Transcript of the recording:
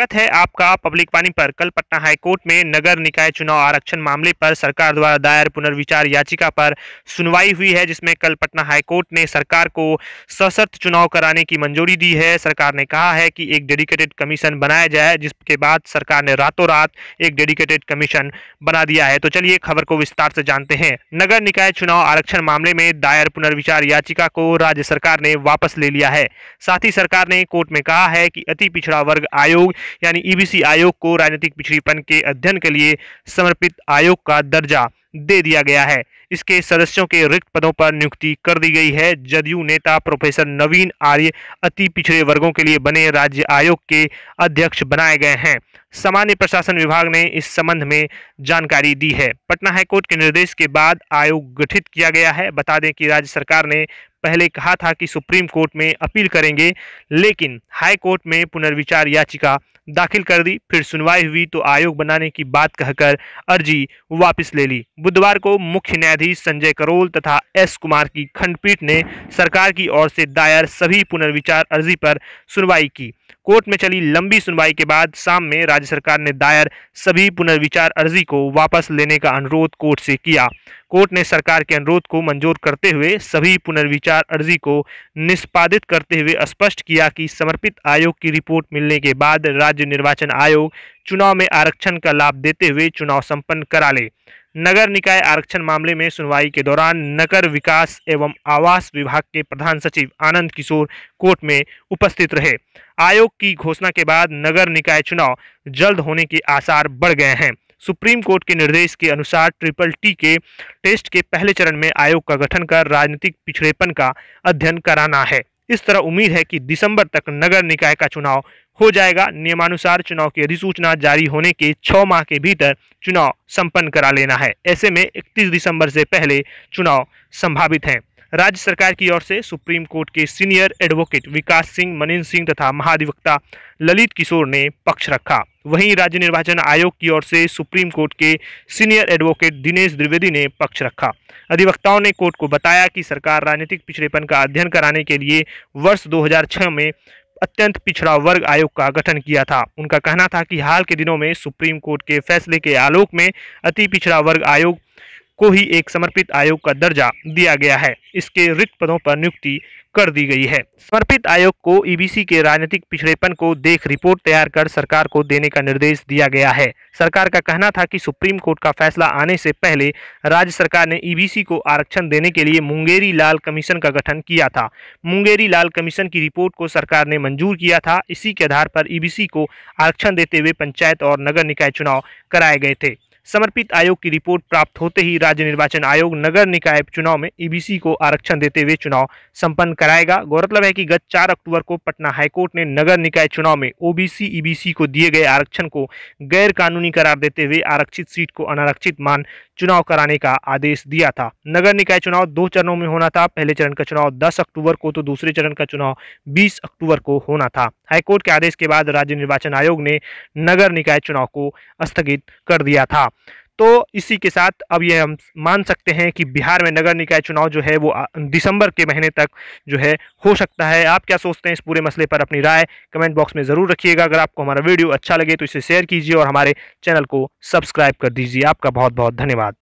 स्वागत है आपका पब्लिक वाणी पर कल पटना हाईकोर्ट में नगर निकाय चुनाव आरक्षण मामले पर सरकार द्वारा दायर पुनर्विचार याचिका पर सुनवाई हुई है जिसमें कल पटना हाईकोर्ट ने सरकार को सशर्त चुनाव कराने की मंजूरी दी है सरकार ने कहा है कि एक डेडिकेटेड कमीशन बनाया जाए जिसके बाद सरकार ने रातों रात एक डेडिकेटेड कमीशन बना दिया है तो चलिए खबर को विस्तार से जानते हैं नगर निकाय चुनाव आरक्षण मामले में दायर पुनर्विचार याचिका को राज्य सरकार ने वापस ले लिया है साथ ही सरकार ने कोर्ट में कहा है कि अति पिछड़ा वर्ग आयोग यानी ईबीसी e आयोग को राजनीतिक पिछड़ीपन के अध्ययन के लिए समर्पित आयोग का दर्जा दे दिया गया है इसके सदस्यों के रिक्त पदों पर नियुक्ति कर दी गई है जदयू नेता प्रोफेसर नवीन आर्य अति पिछड़े वर्गों के लिए बने राज्य आयोग के अध्यक्ष बनाए गए हैं सामान्य प्रशासन विभाग ने इस संबंध में जानकारी दी है पटना हाईकोर्ट के निर्देश के बाद आयोग गठित किया गया है बता दें कि राज्य सरकार ने पहले कहा था कि सुप्रीम कोर्ट में अपील करेंगे लेकिन हाई कोर्ट में पुनर्विचार याचिका दाखिल कर दी फिर सुनवाई हुई तो आयोग बनाने की बात कहकर अर्जी वापस ले ली बुधवार को मुख्य न्यायाधीश संजय करोल तथा एस कुमार की खंडपीठ ने सरकार की ओर से दायर सभी पुनर्विचार अर्जी पर सुनवाई की कोर्ट में चली लंबी सुनवाई के बाद शाम में राज्य सरकार ने दायर सभी पुनर्विचार अर्जी को वापस लेने का अनुरोध कोर्ट से किया कोर्ट ने सरकार के अनुरोध को मंजूर करते हुए सभी पुनर्विचार अर्जी को निष्पादित करते हुए स्पष्ट किया कि समर्पित आयोग की रिपोर्ट मिलने के बाद राज्य निर्वाचन आयोग चुनाव में आरक्षण का लाभ देते हुए चुनाव संपन्न करा ले नगर निकाय आरक्षण मामले में सुनवाई के दौरान नगर विकास एवं आवास विभाग के प्रधान सचिव आनंद किशोर कोर्ट में उपस्थित रहे आयोग की घोषणा के बाद नगर निकाय चुनाव जल्द होने के आसार बढ़ गए हैं सुप्रीम कोर्ट के निर्देश के अनुसार ट्रिपल टी के टेस्ट के पहले चरण में आयोग का गठन कर राजनीतिक पिछड़ेपन का अध्ययन कराना है इस तरह उम्मीद है कि दिसंबर तक नगर निकाय का चुनाव हो जाएगा नियमानुसार चुनाव की अधिसूचना जारी होने के छह माह के भीतर चुनाव संपन्न करा लेना है ऐसे में 31 दिसंबर से पहले चुनाव संभावित हैं राज्य सरकार की ओर से सुप्रीम कोर्ट के सीनियर एडवोकेट विकास सिंह मनिंद्र सिंह तथा महाधिवक्ता ललित किशोर ने पक्ष रखा वहीं राज्य निर्वाचन आयोग की ओर से सुप्रीम कोर्ट के सीनियर एडवोकेट दिनेश द्विवेदी ने पक्ष रखा अधिवक्ताओं ने कोर्ट को बताया कि सरकार राजनीतिक पिछड़ेपन का अध्ययन कराने के लिए वर्ष 2006 में अत्यंत पिछड़ा वर्ग आयोग का गठन किया था उनका कहना था कि हाल के दिनों में सुप्रीम कोर्ट के फैसले के आलोक में अति पिछड़ा वर्ग आयोग को ही एक समर्पित आयोग का दर्जा दिया गया है इसके रिक्त पदों पर नियुक्ति कर दी गई है समर्पित आयोग को ईबीसी e के राजनीतिक पिछड़ेपन को देख रिपोर्ट तैयार कर सरकार को देने का निर्देश दिया गया है सरकार का कहना था कि सुप्रीम कोर्ट का फैसला आने से पहले राज्य सरकार ने ईबीसी e को आरक्षण देने के लिए मुंगेरी लाल कमीशन का गठन किया था मुंगेरी लाल कमीशन की रिपोर्ट को सरकार ने मंजूर किया था इसी के आधार पर ई e को आरक्षण देते हुए पंचायत और नगर निकाय चुनाव कराए गए थे समर्पित आयोग की रिपोर्ट प्राप्त होते ही राज्य निर्वाचन आयोग नगर निकाय चुनाव में ईबीसी e को आरक्षण देते हुए चुनाव संपन्न कराएगा गौरतलब है कि गत 4 अक्टूबर को पटना हाईकोर्ट ने नगर निकाय चुनाव में ओबीसी ईबीसी e को दिए गए आरक्षण को गैर कानूनी करार देते हुए आरक्षित सीट को अनारक्षित मान चुनाव कराने का आदेश दिया था नगर निकाय चुनाव दो चरणों में होना था पहले चरण का चुनाव दस अक्टूबर को तो दूसरे चरण का चुनाव बीस अक्टूबर को होना था हाईकोर्ट के आदेश के बाद राज्य निर्वाचन आयोग ने नगर निकाय चुनाव को स्थगित कर दिया था तो इसी के साथ अब ये हम मान सकते हैं कि बिहार में नगर निकाय चुनाव जो है वो दिसंबर के महीने तक जो है हो सकता है आप क्या सोचते हैं इस पूरे मसले पर अपनी राय कमेंट बॉक्स में ज़रूर रखिएगा अगर आपको हमारा वीडियो अच्छा लगे तो इसे शेयर कीजिए और हमारे चैनल को सब्सक्राइब कर दीजिए आपका बहुत बहुत धन्यवाद